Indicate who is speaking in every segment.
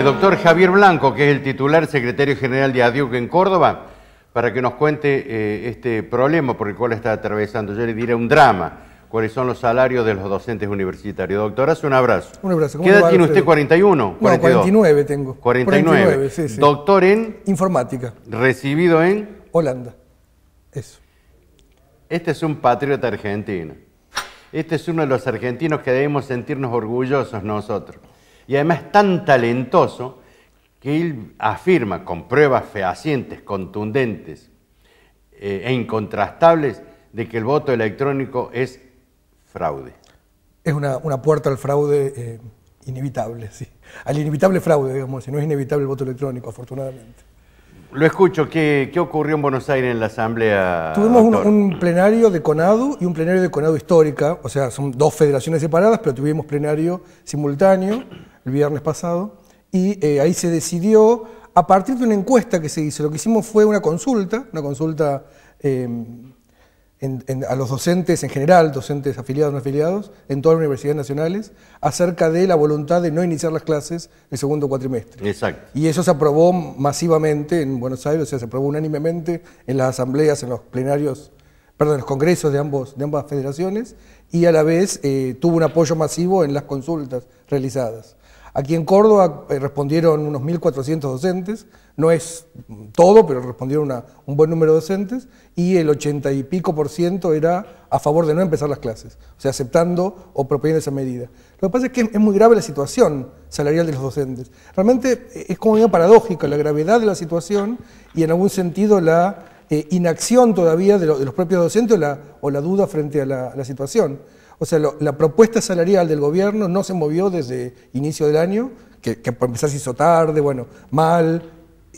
Speaker 1: El este, doctor Javier Blanco, que es el titular secretario general de ADIUC en Córdoba, para que nos cuente eh, este problema por el cual está atravesando. Yo le diré un drama. ¿Cuáles son los salarios de los docentes universitarios? Doctor, hace un abrazo. Un abrazo. ¿Qué edad tiene usted? ¿41? 49 tengo. 49. Doctor
Speaker 2: en... Informática.
Speaker 1: Recibido en...
Speaker 2: Holanda. Eso.
Speaker 1: Este es un patriota argentino. Este es uno de los argentinos que debemos sentirnos orgullosos nosotros y además tan talentoso que él afirma con pruebas fehacientes, contundentes eh, e incontrastables de que el voto electrónico es fraude.
Speaker 2: Es una, puerta al fraude eh, inevitable, sí. Al inevitable fraude, digamos, si no es inevitable el voto electrónico, afortunadamente.
Speaker 1: Lo escucho. ¿Qué, ocurrió en Buenos Aires en la Asamblea? Tuvimos
Speaker 2: un, plenario de Conado y un plenario de Conado histórica. O sea, son dos federaciones separadas, pero tuvimos plenario simultáneo el viernes pasado, y eh, ahí se decidió a partir de una encuesta que se hizo. Lo que hicimos fue una consulta, una consulta em, a los docentes en general, docentes afiliados no afiliados, en todas las universidades nacionales, acerca de la voluntad de no iniciar las clases el segundo cuatrimestre. Exacto. Y eso se aprobó masivamente en Buenos Aires, o sea, se aprobó unánimemente en las asambleas, en los plenarios, perdón, en los congresos de, ambos, de ambas federaciones, y a la vez eh, tuvo un apoyo masivo en las consultas realizadas. Aquí en Córdoba eh, respondieron unos 1.400 docentes, no es todo, pero respondieron un buen número de docentes, y el 80 y pico por ciento era a favor de no empezar las clases, o sea, aceptando o proponiendo esa medida. Lo que pasa es que es muy grave la situación salarial de los docentes. Realmente eh, es como una paradójica la gravedad de la situación y en algún sentido la eh, inacción todavía de, los propios docentes o la, duda frente a la, a la situación. O sea, la propuesta salarial del gobierno no se movió desde inicio del año, que, por empezar se hizo tarde, bueno, mal.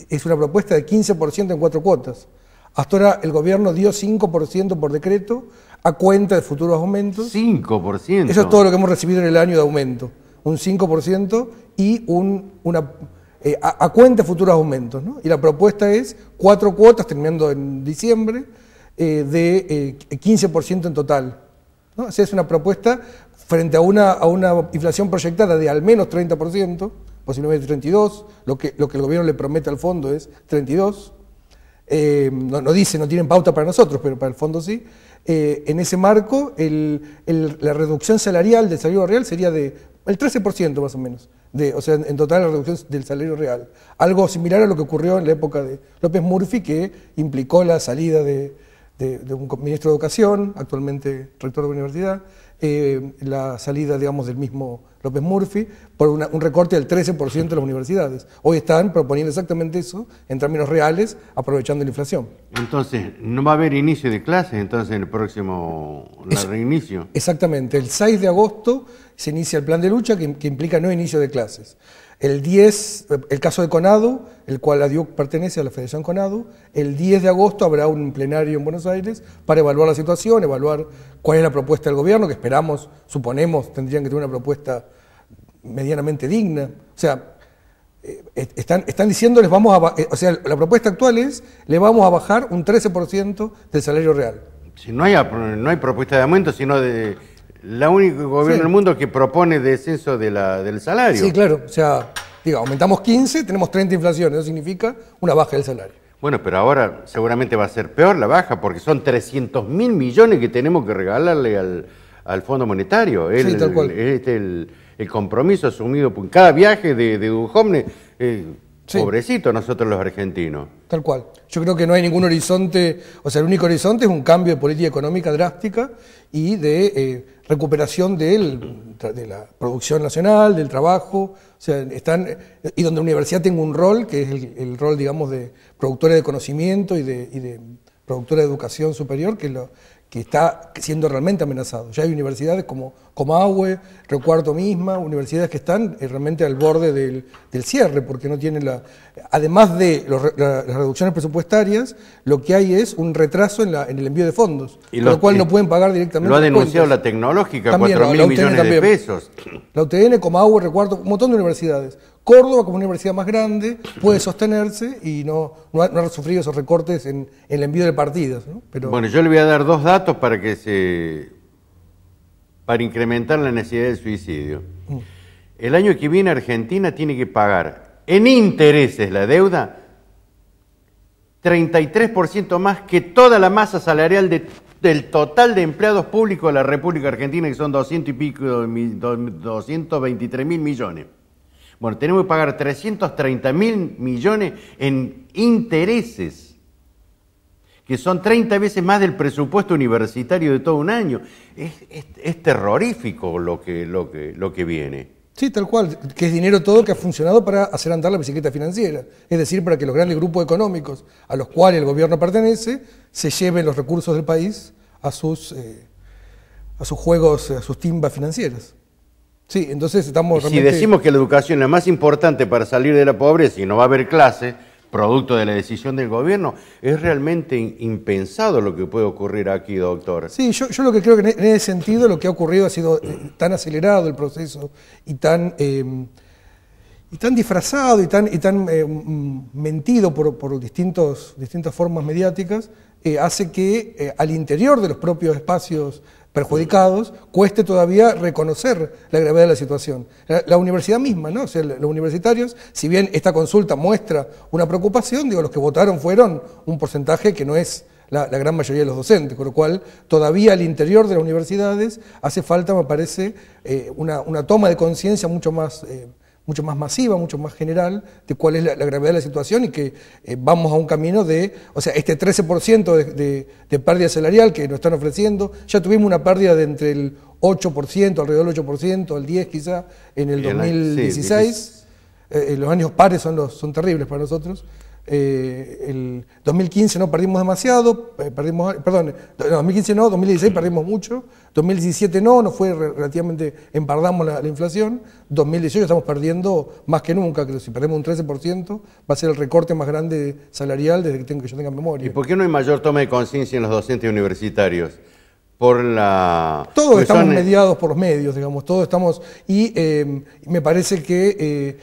Speaker 2: Es una propuesta de 15% en cuatro cuotas. Hasta ahora el gobierno dio 5% por decreto a cuenta de futuros aumentos.
Speaker 1: 5%. Eso es todo lo
Speaker 2: que hemos recibido en el año de aumento. Un 5% y una, eh, a, cuenta de futuros aumentos. ¿no? Y la propuesta es cuatro cuotas, terminando en diciembre, eh, de 15% eh, en total. ¿no? es una propuesta frente a una, a una inflación proyectada de al menos 30%, posiblemente 32, lo que, lo que el gobierno le promete al fondo es 32, eh, no, no, dice, no tienen pauta para nosotros, pero para el fondo sí. Eh, en ese marco, la reducción salarial del salario real sería de el 13% más o menos, de, o sea, en total la reducción del salario real. Algo similar a lo que ocurrió en la época de López Murphy, que implicó la salida de, de, un ministro de Educación, actualmente rector de la universidad, eh, la salida, digamos, del mismo López Murphy por un recorte del 13% de las universidades. Hoy están proponiendo exactamente eso en términos reales, aprovechando la inflación.
Speaker 1: Entonces, no va a haber inicio de clases, entonces, en el próximo reinicio.
Speaker 2: Exactamente. El 6 de agosto se inicia el plan de lucha que, implica no inicio de clases. El 10, el caso de Conado, el cual pertenece a la Federación Conado, el 10 de agosto habrá un plenario en Buenos Aires para evaluar la situación, evaluar cuál es la propuesta del gobierno, que espera esperamos, suponemos, tendrían que tener una propuesta medianamente digna. O sea, eh, están, están diciéndoles vamos a... Eh, o sea, la propuesta actual es, le vamos a bajar un 13% del salario real.
Speaker 1: Si no hay, no hay propuesta de aumento, sino de... La único gobierno del mundo que propone descenso de la, del salario. Sí,
Speaker 2: claro. O sea, diga, aumentamos 15, tenemos 30 inflaciones. Eso significa una baja del salario.
Speaker 1: Bueno, pero ahora seguramente va a ser peor la baja porque son 300 mil millones que tenemos que regalarle al, al Fondo Monetario. Sí, este, el, compromiso asumido por cada viaje de, de eh, Pobrecito nosotros los argentinos.
Speaker 2: Tal cual. Yo creo que no hay ningún horizonte, o sea, el único horizonte es un cambio de política económica drástica y de eh, recuperación de la producción nacional, del trabajo, o sea, están, y donde la universidad tenga un rol, que es el, rol, digamos, de productora de conocimiento y de, y de productora de educación superior, que lo, que está siendo realmente amenazado. Ya hay universidades como Comahue, Recuarto misma, universidades que están eh, realmente al borde del, cierre, porque no tienen la... Además de las reducciones presupuestarias, lo que hay es un retraso en, el envío de fondos, con lo cual no pueden pagar directamente. Lo ha denunciado la
Speaker 1: tecnológica, 4 mil millones de pesos.
Speaker 2: La UTN, Comahue, Recuarto, un montón de universidades. Córdoba, como universidad más grande, puede sostenerse y no, no, ha, sufrido esos recortes en, el envío de partidos. Bueno,
Speaker 1: yo le voy a dar dos datos para que se para incrementar la necesidad de suicidio. Mm. El año que viene Argentina tiene que pagar en intereses la deuda 33% más que toda la masa salarial del total de empleados públicos de la República Argentina, que son 200 y pico, 223 mil millones. Bueno, tenemos que pagar 330 mil millones en intereses, que son 30 veces más del presupuesto universitario de todo un año. Es, terrorífico lo que, lo, que, lo que viene.
Speaker 2: Sí, tal cual, que es dinero todo que ha funcionado para hacer andar la bicicleta financiera, es decir, para que los grandes grupos económicos a los cuales el gobierno pertenece se lleven los recursos del país a sus, eh, a sus juegos, a sus timbas financieras. Sí, entonces estamos... Si decimos
Speaker 1: que la educación es más importante para salir de la pobreza y no va a haber clase, producto de la decisión del gobierno, es realmente impensado lo que puede ocurrir aquí, doctor. Sí,
Speaker 2: yo, lo que creo que e, en ese sentido lo que ha ocurrido ha sido eh, tan acelerado el proceso y tan... Em, y tan disfrazado y tan, y tan eh, mentido por, distintos, distintas formas mediáticas, eh, hace que al interior de los propios espacios perjudicados, cueste todavía reconocer la gravedad de la situación. La, universidad misma, ¿no? O sea, los universitarios, si bien esta consulta muestra una preocupación, digo, los que votaron fueron un porcentaje que no es la, gran mayoría de los docentes, con lo cual todavía al interior de las universidades hace falta, me parece, eh, una, toma de conciencia mucho más eh, mucho más masiva, mucho más general, de cuál es la, gravedad de la situación y que eh, vamos a un camino de, o sea, este 13% de, de, pérdida salarial que nos están ofreciendo, ya tuvimos una pérdida de entre el 8%, alrededor del 8%, al 10 quizá, en el 2016. Eh, eh, los años pares son, los, son terribles para nosotros. Eh, el 2015 no perdimos demasiado, eh, perdimos, eh, perdón, 2015 no, 2016 perdimos mucho, 2017 no, nos fue relativamente, empardamos la, inflación, 2018 estamos perdiendo más que nunca, que si perdemos un 13% va a ser el recorte más grande salarial desde que, tengo, que yo tenga memoria. ¿Y por
Speaker 1: qué no hay mayor toma de conciencia en los docentes universitarios? por la... Todos estamos mediados
Speaker 2: por los medios, digamos, todos estamos... Y me parece que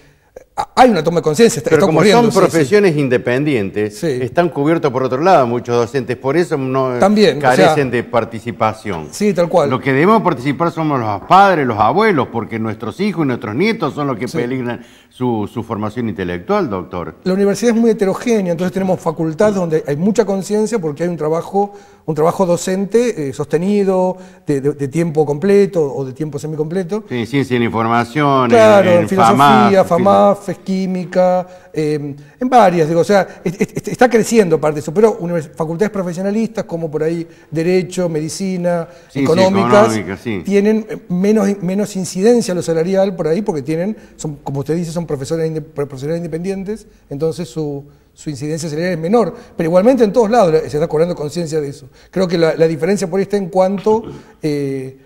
Speaker 2: hay una toma de conciencia, Pero como son profesiones
Speaker 1: independientes, están cubiertos por otro lado muchos docentes, por eso no carecen de participación. Sí, tal cual. Lo que debemos participar somos los padres, los abuelos, porque nuestros hijos y nuestros nietos son los que peligran su, formación intelectual, doctor.
Speaker 2: La universidad es muy heterogénea, entonces tenemos facultades donde hay mucha conciencia porque hay un trabajo, docente eh, sostenido, de, tiempo completo o de tiempo semicompleto.
Speaker 1: Sí, ciencia en información, claro, en, filosofía, fama. FAMAF
Speaker 2: es Química, em, en varias, digo, o sea, está creciendo parte de eso, pero facultades profesionalistas como por ahí Derecho, Medicina, Económicas, tienen eh, menos, menos incidencia lo salarial por ahí porque tienen, son, como usted dice, son profesores, independientes, entonces su, incidencia salarial es menor, pero igualmente en todos lados se está cobrando conciencia de eso. Creo que la, diferencia por ahí está en cuanto... Eh,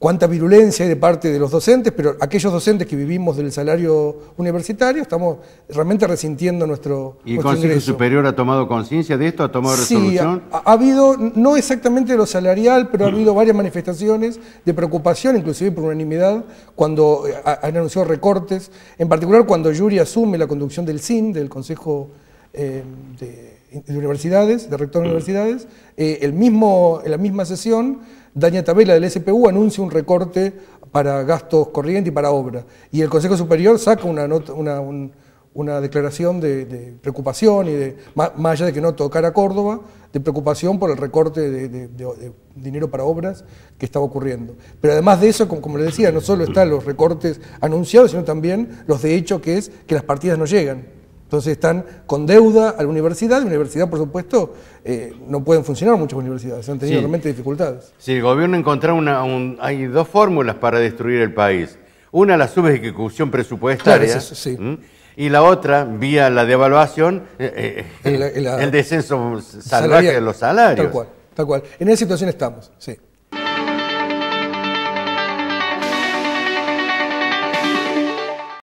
Speaker 2: cuánta virulencia hay de parte de los docentes, pero aquellos docentes que vivimos del salario universitario estamos realmente resintiendo nuestro ¿Y el Consejo
Speaker 1: Superior ha tomado conciencia de esto? ¿Ha tomado resolución?
Speaker 2: Sí, ha, habido, no exactamente lo salarial, pero ha mm. habido varias manifestaciones de preocupación, inclusive por unanimidad, cuando eh, han anunciado recortes, en particular cuando Yuri asume la conducción del CIN, del Consejo eh, de de universidades, de rector de mm. universidades, eh, el mismo, en la misma sesión, Daña Tabela del SPU anuncia un recorte para gastos corrientes y para obras. Y el Consejo Superior saca una, una, declaración de, preocupación, y de, más, allá de que no tocara Córdoba, de preocupación por el recorte de, dinero para obras que estaba ocurriendo. Pero además de eso, como, le decía, no solo están los recortes anunciados, sino también los de hecho, que es que las partidas no llegan. Entonces están con deuda a la universidad, y la universidad, por supuesto, eh, no pueden funcionar muchas universidades, han tenido realmente dificultades.
Speaker 1: Sí, el gobierno encontró una, hay dos fórmulas para destruir el país. Una, la subejecución presupuestaria. Y la otra, vía la devaluación, eh, eh, el, descenso salvaje de los salarios. Tal cual,
Speaker 2: tal cual. En esa situación estamos, sí.